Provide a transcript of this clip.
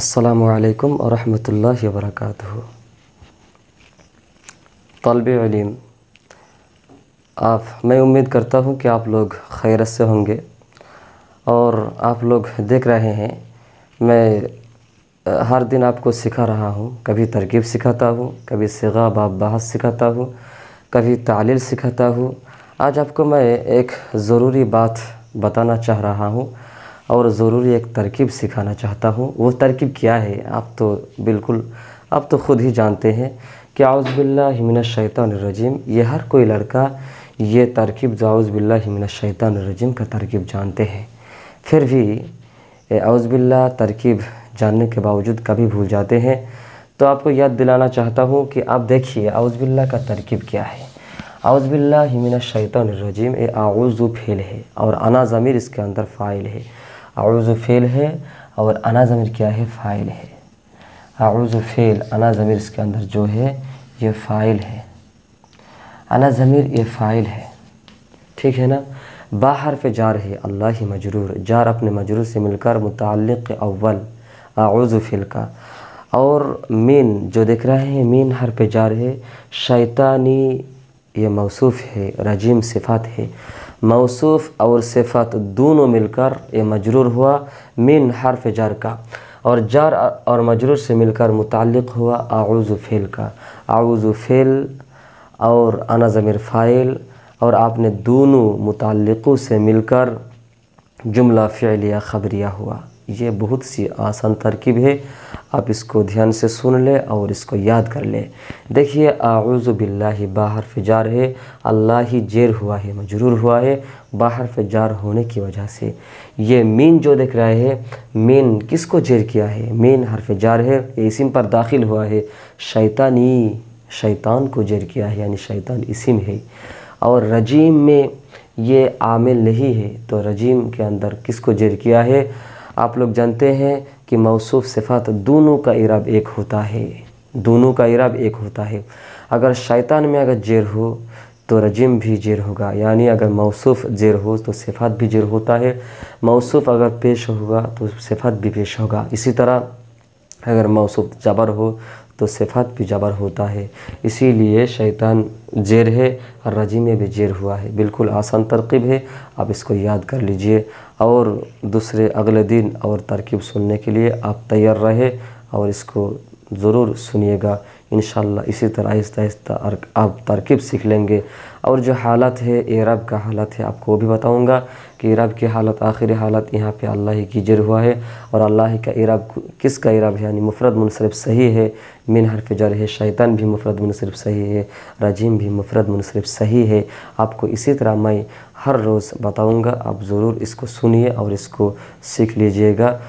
अल्लाम वरहमल वर्क तलब आप मैं उम्मीद करता हूँ कि आप लोग खैरत से होंगे और आप लोग देख रहे हैं मैं हर दिन आपको सिखा रहा हूँ कभी तरकीब सिखाता हूँ कभी सिगा बाब बहस सिखाता हूँ कभी तालील सिखाता हूँ आज आपको मैं एक ज़रूरी बात बताना चाह रहा हूँ और ज़रूरी एक तरकीब सिखाना चाहता हूँ वो तरकीब क्या है आप तो बिल्कुल आप तो ख़ुद ही जानते हैं कि आउज़बिल्लाशैतानरजीम ये हर कोई लड़का ये तरकीब जाउज़बिल्लाशैतानरजीम का तरकीब जानते हैं फिर भी आउज़बिल्ला तरकीब जानने के बावजूद कभी भूल जाते हैं तो आपको याद दिलाना चाहता हूँ कि आप देखिए आउज़बिल्ला का तरकीब क्या है आउज़बिल्लाशैतानरजीम ए आउज़ु फेल है और अना ज़मीर इसके अंदर फ़ाइल है आउज़ फ़ेल है और अना ज़मीर क्या है फ़ाइल है आउज़ फ़ेल अना ज़मीर इसके अंदर जो है ये फ़ाइल है अना ज़मीर ये फ़ाइल है ठीक है ना बाहर पे जार है अल्लाह ही मजरूर जार अपने मजरूर से मिलकर मुतल अव्वल आउज़ फ़ेल का और मीन जो देख रहे हैं मीन हर पे जार है शैतानी ये मौसूफ़ है रजीम सिफात है मौसूफ़ और सिफत दोनों मिलकर ये मजरूर हुआ मिन हरफ जर का और जर और मजरूर से मिलकर मुतल हुआ आउज़ फ़ैल का आउज़ फ़ैल और अना ज़मीर फ़ाइल और आपने दोनों मुतलक़ों से मिलकर जुमला फैलिया ख़बरिया हुआ ये बहुत सी आसान तरकीब है आप इसको ध्यान से सुन ले और इसको याद कर ले देखिए ही बाहर फिजार है अल्लाह ही जेर हुआ है मजरूर हुआ है बाहर फिजार होने की वजह से ये मीन जो देख रहा है मीन किस को जेर किया है मीन हरफ जार है ये इसम पर दाखिल हुआ है शैतानी शैतान को जेर किया है यानी शैतान इसम है और रजीम में ये आमिल नहीं है तो रजीम के अंदर किसको जेर किया है आप लोग जानते हैं कि मौसू सिफ़ात दोनों का इराब एक होता है दोनों का इराब एक होता है अगर शैतान में अगर जेर हो तो रजिम भी जेर होगा यानी अगर मौसूफ़ जेर हो तो सिफ़ात भी जेर होता है मौसूफ़ अगर पेश होगा तो सिफ़ात भी पेश होगा इसी तरह अगर मौसू जबर हो तो सिफात भी जबर होता है इसीलिए शैतान जेर है और रजी में भी जेर हुआ है बिल्कुल आसान तरकीब है आप इसको याद कर लीजिए और दूसरे अगले दिन और तरकीब सुनने के लिए आप तैयार रहे और इसको ज़रूर सुनिएगा इन इसी तरह आहिस्ता आहिस्ता आप तरकीब सीख लेंगे और जो हालत है एरब का हालत है आपको वो भी बताऊंगा कि एरब की हालत आखिरी हालत यहाँ पे अल्लाह ही की जर हुआ है और अल्लाह का एरब किस का है यानी मुफरत मुनसरफ सही है मिन हरफ जर है शैतान भी मुफरत मुनसरफ सही है रजीम भी मुफरत मुनसरफ सही है आपको इसी तरह मैं हर रोज़ बताऊँगा आप ज़रूर इसको सुनिए और इसको सीख लीजिएगा